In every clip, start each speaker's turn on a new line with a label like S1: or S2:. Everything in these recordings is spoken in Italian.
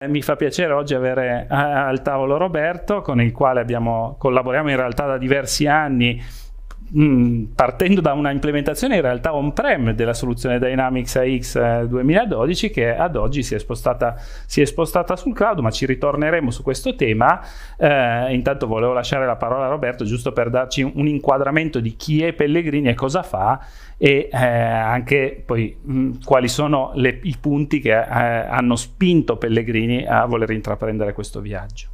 S1: Mi fa piacere oggi avere eh, al tavolo Roberto, con il quale abbiamo, collaboriamo in realtà da diversi anni Mm, partendo da una implementazione in realtà on-prem della soluzione Dynamics AX 2012 eh, che ad oggi si è spostata, si è spostata sul cloud, ma ci ritorneremo su questo tema. Eh, intanto volevo lasciare la parola a Roberto giusto per darci un, un inquadramento di chi è Pellegrini e cosa fa e eh, anche poi mh, mm, quali sono le, i punti che eh, hanno spinto Pellegrini a voler intraprendere questo viaggio.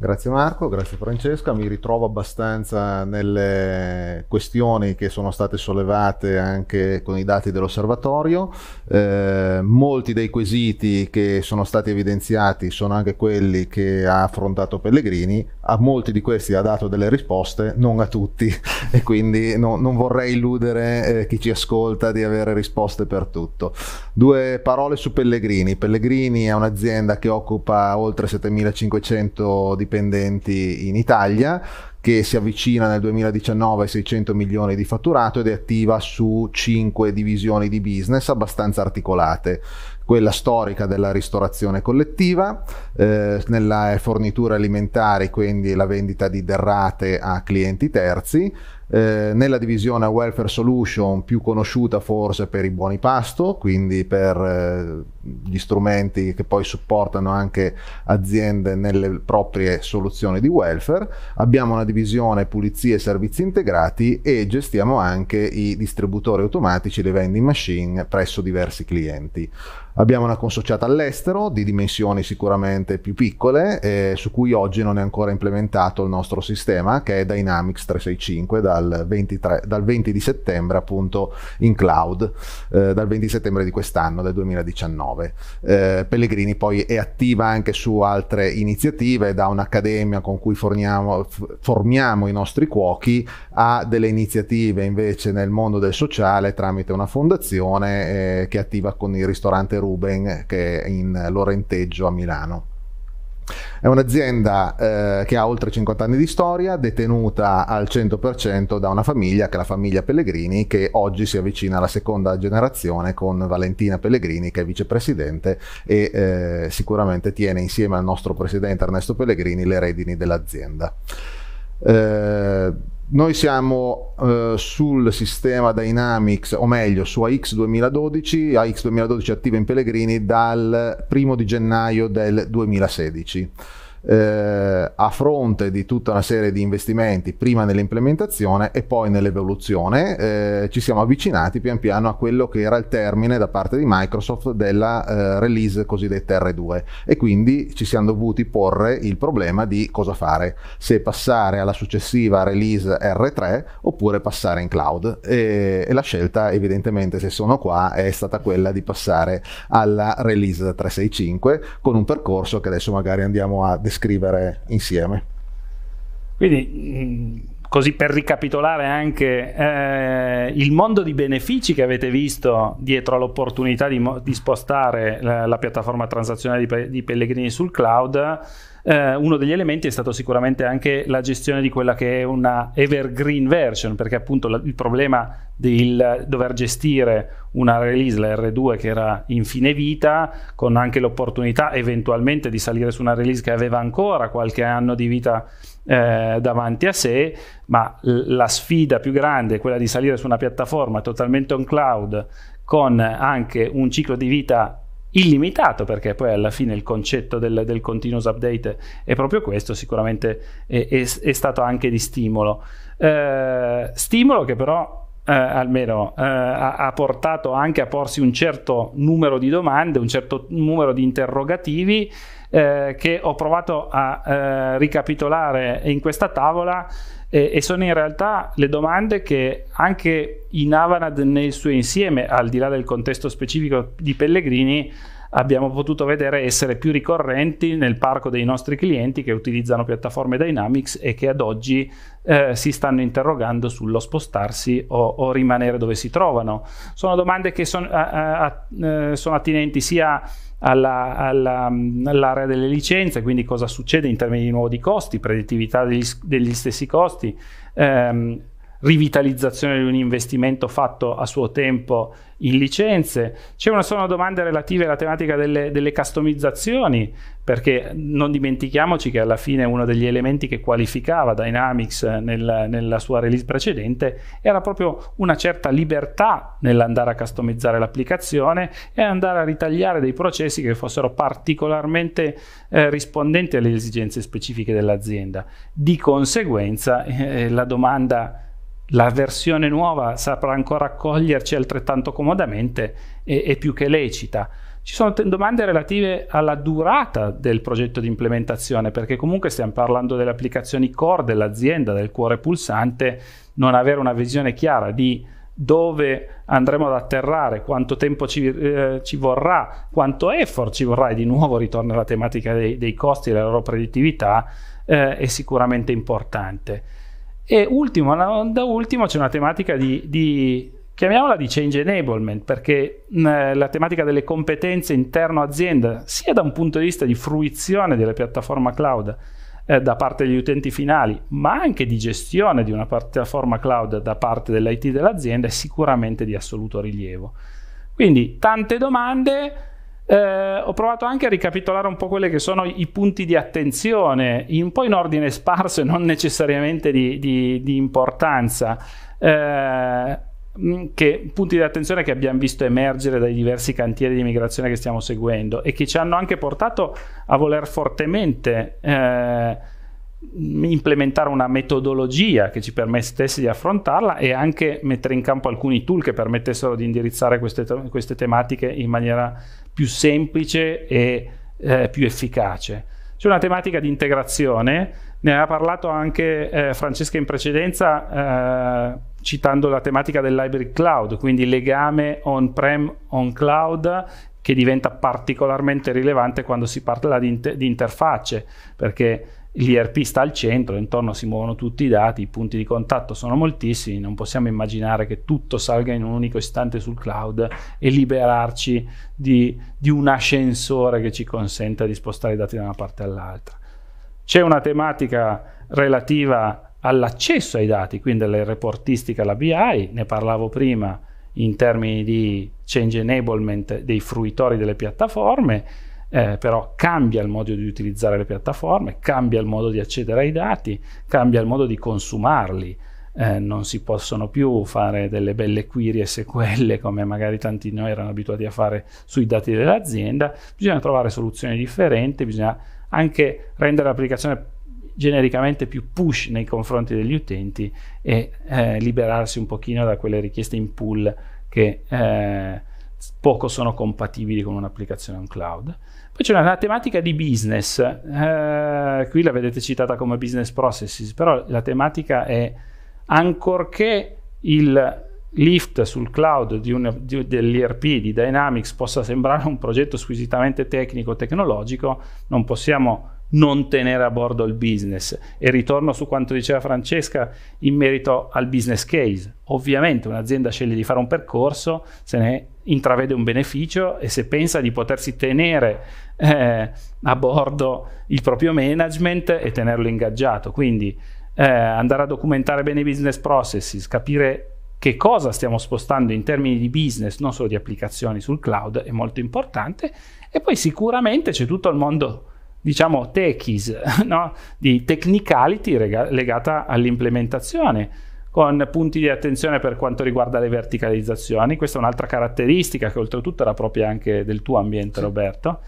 S2: Grazie Marco, grazie Francesca, mi ritrovo abbastanza nelle questioni che sono state sollevate anche con i dati dell'osservatorio, eh, molti dei quesiti che sono stati evidenziati sono anche quelli che ha affrontato Pellegrini, a molti di questi ha dato delle risposte, non a tutti e quindi no, non vorrei illudere eh, chi ci ascolta di avere risposte per tutto. Due parole su Pellegrini, Pellegrini è un'azienda che occupa oltre 7500 di dipendenti in Italia che si avvicina nel 2019 ai 600 milioni di fatturato ed è attiva su 5 divisioni di business abbastanza articolate. Quella storica della ristorazione collettiva, eh, nella eh, fornitura alimentare, quindi la vendita di derrate a clienti terzi, eh, nella divisione Welfare Solution più conosciuta forse per i buoni pasto, quindi per eh, gli strumenti che poi supportano anche aziende nelle proprie soluzioni di welfare, abbiamo una divisione pulizie e servizi integrati e gestiamo anche i distributori automatici, le vending machine presso diversi clienti. Abbiamo una consociata all'estero di dimensioni sicuramente più piccole eh, su cui oggi non è ancora implementato il nostro sistema che è Dynamics 365 da dal, 23, dal 20 di settembre appunto in cloud, eh, dal 20 settembre di quest'anno, del 2019. Eh, Pellegrini poi è attiva anche su altre iniziative, da un'accademia con cui forniamo, formiamo i nostri cuochi a delle iniziative invece nel mondo del sociale tramite una fondazione eh, che è attiva con il ristorante Ruben che è in Lorenteggio a Milano. È un'azienda eh, che ha oltre 50 anni di storia, detenuta al 100% da una famiglia, che è la famiglia Pellegrini, che oggi si avvicina alla seconda generazione con Valentina Pellegrini, che è vicepresidente e eh, sicuramente tiene insieme al nostro presidente Ernesto Pellegrini le redini dell'azienda. Eh, noi siamo eh, sul sistema Dynamics, o meglio su AX 2012, AX 2012 attivo in Pellegrini dal primo di gennaio del 2016 eh, a fronte di tutta una serie di investimenti, prima nell'implementazione e poi nell'evoluzione, eh, ci siamo avvicinati pian piano a quello che era il termine da parte di Microsoft della eh, release cosiddetta R2 e quindi ci siamo dovuti porre il problema di cosa fare, se passare alla successiva release R3 oppure passare in cloud e, e la scelta evidentemente se sono qua è stata quella di passare alla release 365 con un percorso che adesso magari andiamo a descrivere insieme.
S1: Quindi, mm, così per ricapitolare anche eh, il mondo di benefici che avete visto dietro all'opportunità di, mo- di spostare la, la piattaforma transazionale di, pe- di Pellegrini sul cloud eh, uno degli elementi è stato sicuramente anche la gestione di quella che è una evergreen version, perché appunto la, il problema del dover gestire una release, la R2 che era in fine vita, con anche l'opportunità eventualmente di salire su una release che aveva ancora qualche anno di vita eh, davanti a sé, ma la sfida più grande è quella di salire su una piattaforma totalmente on cloud con anche un ciclo di vita illimitato perché poi alla fine il concetto del, del continuous update è proprio questo sicuramente è, è, è stato anche di stimolo eh, stimolo che però eh, almeno eh, ha, portato anche a porsi un certo numero di domande un certo numero di interrogativi eh, che ho provato a eh, ricapitolare in questa tavola eh, e sono in realtà le domande che anche in Avanad nel suo insieme, al di là del contesto specifico di Pellegrini, abbiamo potuto vedere essere più ricorrenti nel parco dei nostri clienti che utilizzano piattaforme Dynamics e che ad oggi eh, si stanno interrogando sullo spostarsi o, o, rimanere dove si trovano. Sono domande che son, a, a, a, eh, sono attinenti sia a alla, alla, mm, all'area delle licenze, quindi cosa succede in termini di nuovo di costi, predittività degli, degli stessi costi, ehm, rivitalizzazione di un investimento fatto a suo tempo in licenze. C'è una sola domanda relativa alla tematica delle, delle customizzazioni, perché non dimentichiamoci che alla fine uno degli elementi che qualificava Dynamics eh, nel, nella sua release precedente era proprio una certa libertà nell'andare a customizzare l'applicazione e andare a ritagliare dei processi che fossero particolarmente eh, rispondenti alle esigenze specifiche dell'azienda. Di conseguenza eh, la domanda la versione nuova saprà ancora accoglierci altrettanto comodamente e, e più che lecita. Ci sono t- domande relative alla durata del progetto di implementazione, perché comunque stiamo parlando delle applicazioni core dell'azienda, del cuore pulsante, non avere una visione chiara di dove andremo ad atterrare, quanto tempo ci, eh, ci, vorrà, quanto effort ci vorrà, e di nuovo ritorno alla tematica dei, dei costi e della loro predittività, eh, è sicuramente importante. E ultimo, da ultimo c'è una tematica di, di chiamiamola di change enablement, perché mh, la tematica delle competenze interno azienda, sia da un punto di vista di fruizione della piattaforma cloud eh, da parte degli utenti finali, ma anche di gestione di una piattaforma cloud da parte dell'IT dell'azienda, è sicuramente di assoluto rilievo. Quindi tante domande, eh, ho provato anche a ricapitolare un po' quelli che sono i punti di attenzione, un po' in ordine sparso e non necessariamente di, di, di importanza. Eh, mm, che, punti di attenzione che abbiamo visto emergere dai diversi cantieri di migrazione che stiamo seguendo e che ci hanno anche portato a voler fortemente eh, implementare una metodologia che ci permettesse di affrontarla e anche mettere in campo alcuni tool che permettessero di indirizzare queste, queste tematiche in maniera più semplice e eh, più efficace. C'è una tematica di integrazione, ne aveva parlato anche eh, Francesca in precedenza eh, citando la tematica del library cloud, quindi legame on-prem, on-cloud che diventa particolarmente rilevante quando si parla di, inter- di interfacce, perché l'IRP sta al centro, intorno si muovono tutti i dati, i punti di contatto sono moltissimi, non possiamo immaginare che tutto salga in un unico istante sul cloud e liberarci di, di un ascensore che ci consenta di spostare i dati da una parte all'altra. C'è una tematica relativa all'accesso ai dati, quindi alla reportistica, alla BI, ne parlavo prima, in termini di change enablement dei fruitori delle piattaforme, eh, però cambia il modo di utilizzare le piattaforme, cambia il modo di accedere ai dati, cambia il modo di consumarli. Eh, non si possono più fare delle belle query SQL come magari tanti di noi erano abituati a fare sui dati dell'azienda, bisogna trovare soluzioni differenti, bisogna anche rendere l'applicazione genericamente più push nei confronti degli utenti e eh, liberarsi un pochino da quelle richieste in pull che eh, poco sono compatibili con un'applicazione on cloud. Poi c'è una tematica di business, eh, qui la vedete citata come business processes, però la tematica è ancorché il lift sul cloud di un, di, dell'ERP di Dynamics possa sembrare un progetto squisitamente tecnico-tecnologico, non possiamo non tenere a bordo il business. E ritorno su quanto diceva Francesca in merito al business case. Ovviamente un'azienda sceglie di fare un percorso, se ne intravede un beneficio e se pensa di potersi tenere eh, a bordo il proprio management e tenerlo ingaggiato. Quindi eh, andare a documentare bene i business processes, capire che cosa stiamo spostando in termini di business, non solo di applicazioni sul cloud, è molto importante. E poi sicuramente c'è tutto il mondo diciamo techies, no? di technicality rega- legata all'implementazione con punti di attenzione per quanto riguarda le verticalizzazioni. Questa è un'altra caratteristica che oltretutto era propria anche del tuo ambiente, sì. Roberto,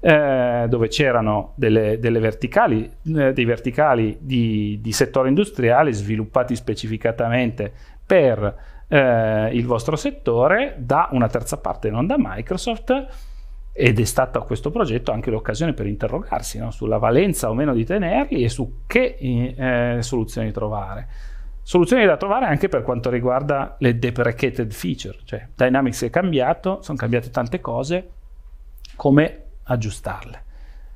S1: eh, dove c'erano delle, delle verticali, eh, dei verticali di, di, settore industriale sviluppati specificatamente per eh, il vostro settore da una terza parte, non da Microsoft ed è stata questo progetto anche l'occasione per interrogarsi no? sulla valenza o meno di tenerli e su che eh, soluzioni trovare. Soluzioni da trovare anche per quanto riguarda le deprecated feature, cioè Dynamics è cambiato, sono cambiate tante cose, come aggiustarle.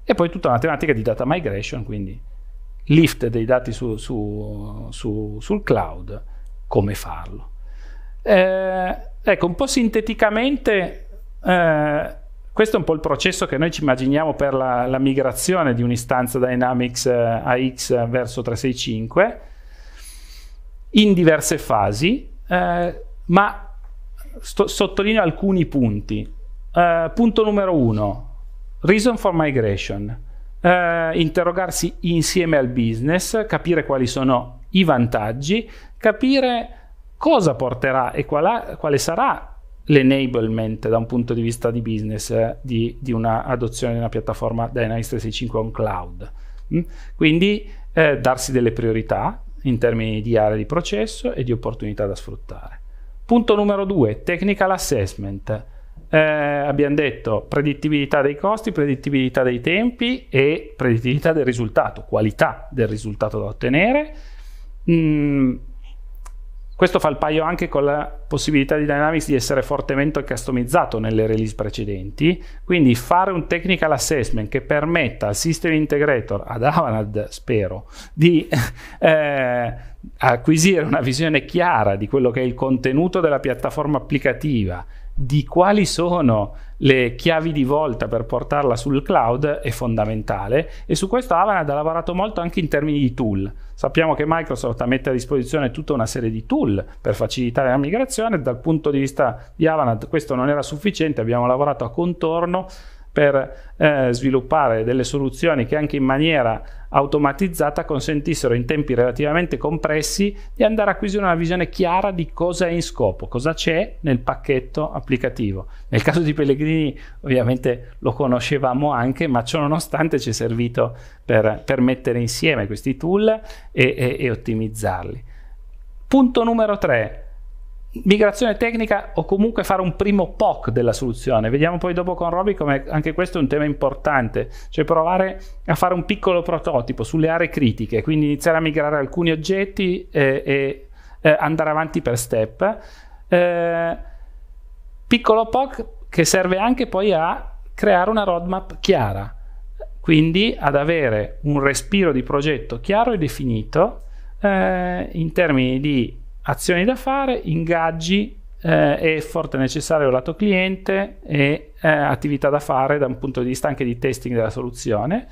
S1: E poi tutta una tematica di data migration, quindi lift dei dati su, su, su, sul cloud, come farlo. Eh, ecco, un po' sinteticamente eh, questo è un po' il processo che noi ci immaginiamo per la, la migrazione di un'istanza Dynamics eh, AX verso 365 in diverse fasi, eh, ma sto, sottolineo alcuni punti. Uh, punto numero uno, reason for migration. Uh, interrogarsi insieme al business, capire quali sono i vantaggi, capire cosa porterà e quale, ha, quale sarà l'enablement da un punto di vista di business eh, di, di una adozione di una piattaforma Dynamics 365 on cloud. Mm? Quindi eh, darsi delle priorità in termini di area di processo e di opportunità da sfruttare. Punto numero due, technical assessment. Eh, abbiamo detto predittibilità dei costi, predittibilità dei tempi e predittibilità del risultato, qualità del risultato da ottenere. Mm, questo fa il paio anche con la possibilità di Dynamics di essere fortemente customizzato nelle release precedenti, quindi fare un technical assessment che permetta al system integrator, ad Avanad spero, di eh, acquisire una visione chiara di quello che è il contenuto della piattaforma applicativa, di quali sono le chiavi di volta per portarla sul cloud è fondamentale e su questo Avanad ha lavorato molto anche in termini di tool. Sappiamo che Microsoft mette a disposizione tutta una serie di tool per facilitare la migrazione, dal punto di vista di Avanad questo non era sufficiente, abbiamo lavorato a contorno per eh, sviluppare delle soluzioni che anche in maniera automatizzata consentissero in tempi relativamente compressi di andare a acquisire una visione chiara di cosa è in scopo, cosa c'è nel pacchetto applicativo. Nel caso di Pellegrini ovviamente lo conoscevamo anche, ma ciò nonostante ci è servito per, per mettere insieme questi tool e, e, e ottimizzarli. Punto numero 3 migrazione tecnica o comunque fare un primo POC della soluzione. Vediamo poi dopo con Roby come anche questo è un tema importante, cioè provare a fare un piccolo prototipo sulle aree critiche, quindi iniziare a migrare alcuni oggetti eh, e eh, andare avanti per step. Eh, piccolo POC che serve anche poi a creare una roadmap chiara, quindi ad avere un respiro di progetto chiaro e definito eh, in termini di azioni da fare, ingaggi, eh, effort necessario lato cliente e eh, attività da fare da un punto di vista anche di testing della soluzione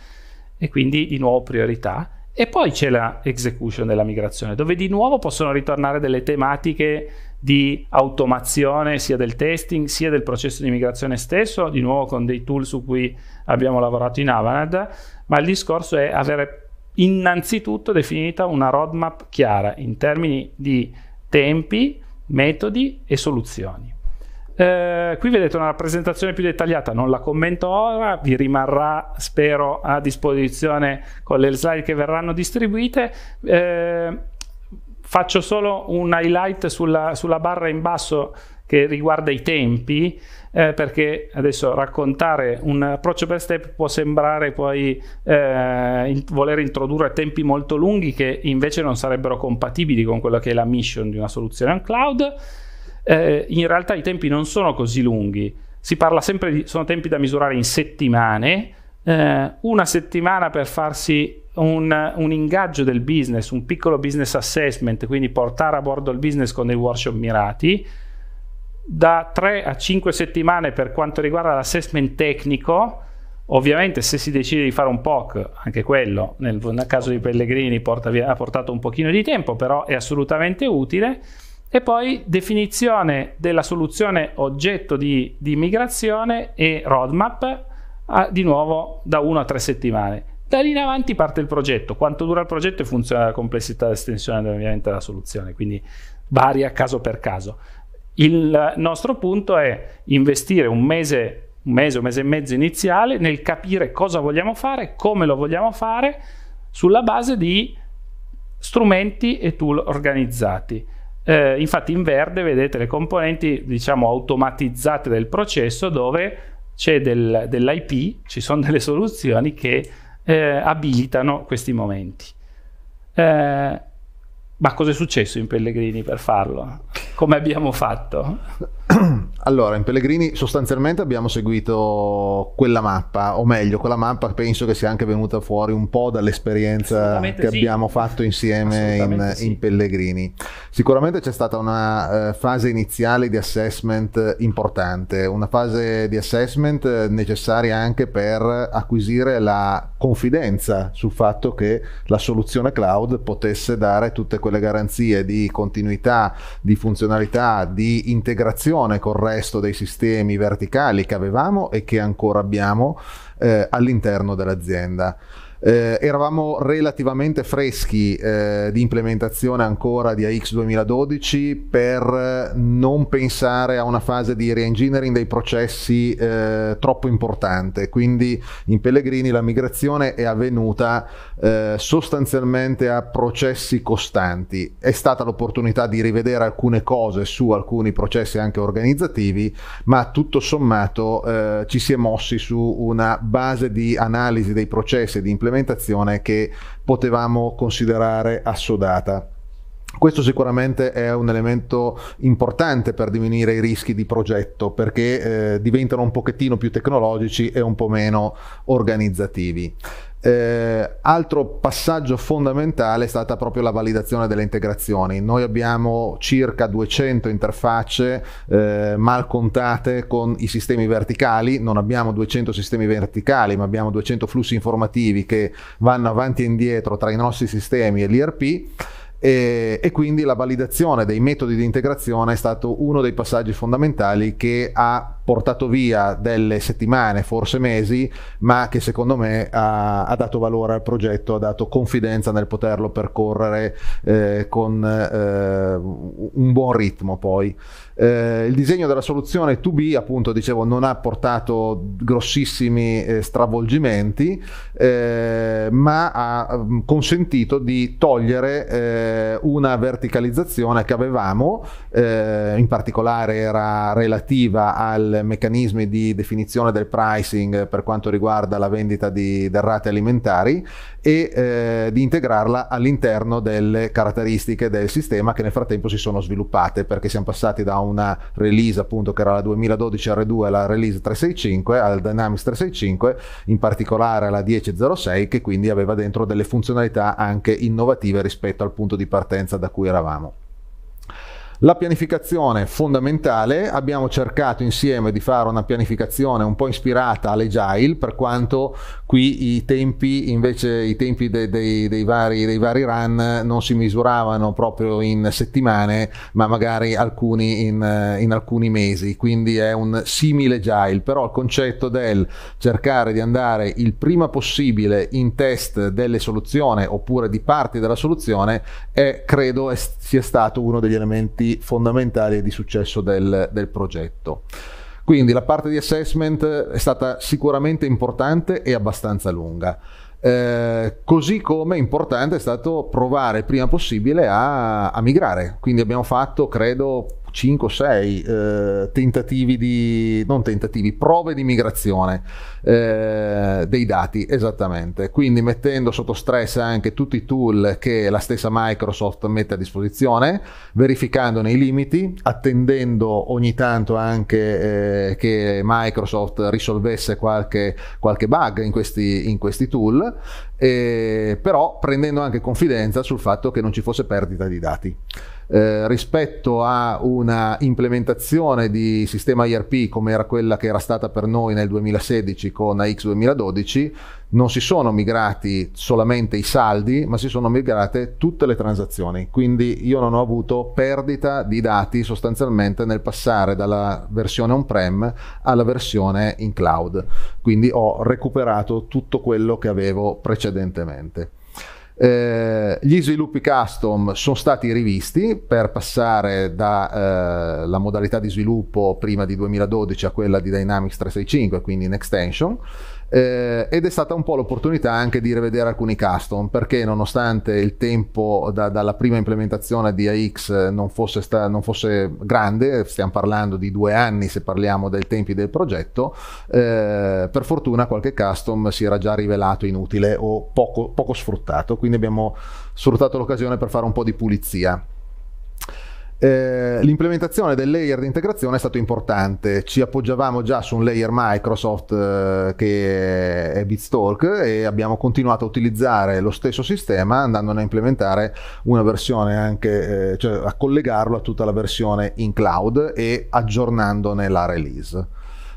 S1: e quindi di nuovo priorità. E poi c'è la execution della migrazione, dove di nuovo possono ritornare delle tematiche di automazione sia del testing sia del processo di migrazione stesso, di nuovo con dei tool su cui abbiamo lavorato in Avanad, ma il discorso è avere innanzitutto definita una roadmap chiara in termini di tempi, metodi e soluzioni. Eh, qui vedete una rappresentazione più dettagliata, non la commento ora, vi rimarrà spero a disposizione con le slide che verranno distribuite. Eh, faccio solo un highlight sulla, sulla barra in basso che riguarda i tempi eh, perché adesso raccontare un approccio per step può sembrare poi eh, in, voler introdurre tempi molto lunghi che invece non sarebbero compatibili con quella che è la mission di una soluzione on cloud. Eh, in realtà i tempi non sono così lunghi, si parla sempre di, sono tempi da misurare in settimane, eh, una settimana per farsi un, un, ingaggio del business, un piccolo business assessment, quindi portare a bordo il business con dei workshop mirati, da 3 a 5 settimane per quanto riguarda l'assessment tecnico. Ovviamente se si decide di fare un POC, anche quello nel, nel caso di Pellegrini via, ha portato un pochino di tempo, però è assolutamente utile. E poi definizione della soluzione oggetto di, di migrazione e roadmap, a, di nuovo da 1 a 3 settimane. Da lì in avanti parte il progetto. Quanto dura il progetto e funziona la complessità dell'estensione ovviamente della soluzione, quindi varia caso per caso. Il nostro punto è investire un mese, un mese, un mese e mezzo iniziale nel capire cosa vogliamo fare, come lo vogliamo fare, sulla base di strumenti e tool organizzati. Eh, infatti in verde vedete le componenti diciamo automatizzate del processo dove c'è del, dell'IP, ci sono delle soluzioni che eh, abilitano questi momenti. Eh, ma cosa è successo in Pellegrini per farlo? Come
S2: abbiamo fatto? allora, in Pellegrini sostanzialmente abbiamo seguito quella mappa, o meglio, quella mappa penso che sia anche venuta fuori un po' dall'esperienza che sì. abbiamo fatto insieme in, sì. in, Pellegrini. Sicuramente c'è stata una uh, fase iniziale di assessment importante, una fase di assessment necessaria anche per acquisire la confidenza sul fatto che la soluzione cloud potesse dare tutte quelle garanzie di continuità, di funzionalità, di integrazione relazione col resto dei sistemi verticali che avevamo e che ancora abbiamo eh, all'interno dell'azienda. Eh, eravamo relativamente freschi eh, di implementazione ancora di AX 2012 per eh, non pensare a una fase di reengineering dei processi eh, troppo importante. Quindi in Pellegrini la migrazione è avvenuta eh, sostanzialmente a processi costanti. È stata l'opportunità di rivedere alcune cose su alcuni processi anche organizzativi, ma tutto sommato eh, ci si è mossi su una base di analisi dei processi e di implementazione implementazione che potevamo considerare assodata. Questo sicuramente è un elemento importante per diminuire i rischi di progetto perché eh, diventano un pochettino più tecnologici e un po' meno organizzativi. Eh, altro passaggio fondamentale è stata proprio la validazione delle integrazioni. Noi abbiamo circa 200 interfacce eh, mal contate con i sistemi verticali, non abbiamo 200 sistemi verticali, ma abbiamo 200 flussi informativi che vanno avanti e indietro tra i nostri sistemi e l'IRP e, e, quindi la validazione dei metodi di integrazione è stato uno dei passaggi fondamentali che ha portato via delle settimane, forse mesi, ma che secondo me ha, ha dato valore al progetto, ha dato confidenza nel poterlo percorrere eh, con eh, un buon ritmo poi. Eh, il disegno della soluzione 2B, appunto, dicevo, non ha portato grossissimi eh, stravolgimenti, eh, ma ha mm, consentito di togliere eh, una verticalizzazione che avevamo, eh, in particolare era relativa ai meccanismi di definizione del pricing per quanto riguarda la vendita di derrate alimentari e eh, di integrarla all'interno delle caratteristiche del sistema che nel frattempo si sono sviluppate perché siamo passati da un una release appunto che era la 2012 R2, la release 365, al Dynamics 365, in particolare la 1006 che quindi aveva dentro delle funzionalità anche innovative rispetto al punto di partenza da cui eravamo. La pianificazione è fondamentale, abbiamo cercato insieme di fare una pianificazione un po' ispirata all'agile, per quanto qui i tempi, invece i tempi dei, dei, dei, vari, dei vari, run non si misuravano proprio in settimane, ma magari alcuni in, in alcuni mesi, quindi è un simile agile, però il concetto del cercare di andare il prima possibile in test delle soluzioni oppure di parti della soluzione è, credo sia stato uno degli elementi elementi fondamentali di successo del, del progetto. Quindi la parte di assessment è stata sicuramente importante e abbastanza lunga. Eh, così come importante è stato provare prima possibile a, a, migrare. Quindi abbiamo fatto, credo, 5 6 eh, tentativi di, non tentativi, prove di migrazione eh, dei dati, esattamente. Quindi mettendo sotto stress anche tutti i tool che la stessa Microsoft mette a disposizione, verificandone i limiti, attendendo ogni tanto anche eh, che Microsoft risolvesse qualche, qualche bug in questi, in questi tool, eh, però prendendo anche confidenza sul fatto che non ci fosse perdita di dati. Eh, rispetto a una implementazione di sistema IRP come era quella che era stata per noi nel 2016 con AX 2012, non si sono migrati solamente i saldi, ma si sono migrate tutte le transazioni. Quindi io non ho avuto perdita di dati sostanzialmente nel passare dalla versione on-prem alla versione in cloud. Quindi ho recuperato tutto quello che avevo precedentemente. Eh, gli sviluppi custom sono stati rivisti per passare dalla eh, modalità di sviluppo prima di 2012 a quella di Dynamics 365, quindi in extension eh, ed è stata un po' l'opportunità anche di rivedere alcuni custom perché nonostante il tempo da, dalla prima implementazione di AX eh, non fosse, sta, non fosse, grande, stiamo parlando di due anni se parliamo dei tempi del progetto, eh, per fortuna qualche custom si era già rivelato inutile o poco, poco sfruttato, quindi abbiamo sfruttato l'occasione per fare un po' di pulizia. Eh, l'implementazione del layer di integrazione è stato importante, ci appoggiavamo già su un layer Microsoft eh, che è Bitstalk e abbiamo continuato a utilizzare lo stesso sistema andandone a implementare una versione anche, eh, cioè a collegarlo a tutta la versione in cloud e aggiornandone la release.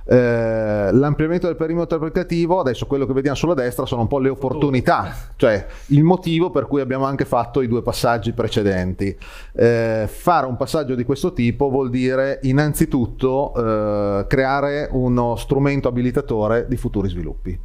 S2: Eh, l'ampliamento del perimetro applicativo, adesso quello che vediamo sulla destra sono un po' le opportunità, cioè il motivo per cui abbiamo anche fatto i due passaggi precedenti. Eh, fare un passaggio di questo tipo vuol dire innanzitutto eh, creare uno strumento abilitatore di futuri sviluppi.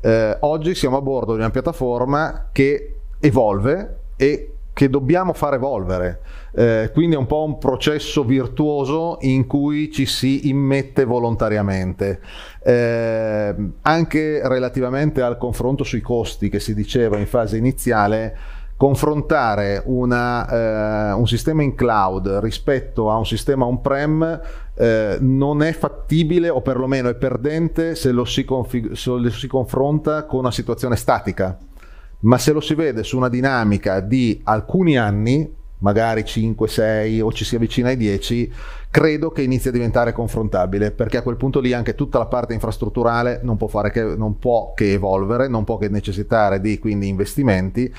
S2: Eh, oggi siamo a bordo di una piattaforma che evolve e che dobbiamo far evolvere. Eh, quindi è un po' un processo virtuoso in cui ci si immette volontariamente. Eh, anche relativamente al confronto sui costi che si diceva in fase iniziale, confrontare una, eh, un sistema in cloud rispetto a un sistema on-prem eh, non è fattibile o perlomeno è perdente se lo si, config- se lo si confronta con una situazione statica ma se lo si vede su una dinamica di alcuni anni, magari 5, 6 o ci si avvicina ai 10, credo che inizi a diventare confrontabile, perché a quel punto lì anche tutta la parte infrastrutturale non può, che, non può che evolvere, non può che necessitare di quindi investimenti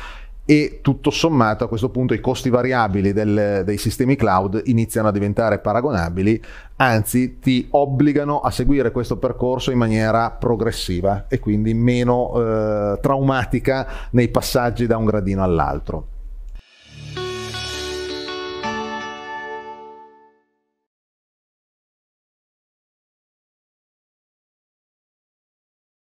S2: e tutto sommato a questo punto i costi variabili del, dei sistemi cloud iniziano a diventare paragonabili, anzi ti obbligano a seguire questo percorso in maniera progressiva e quindi meno eh, traumatica nei passaggi da un gradino all'altro.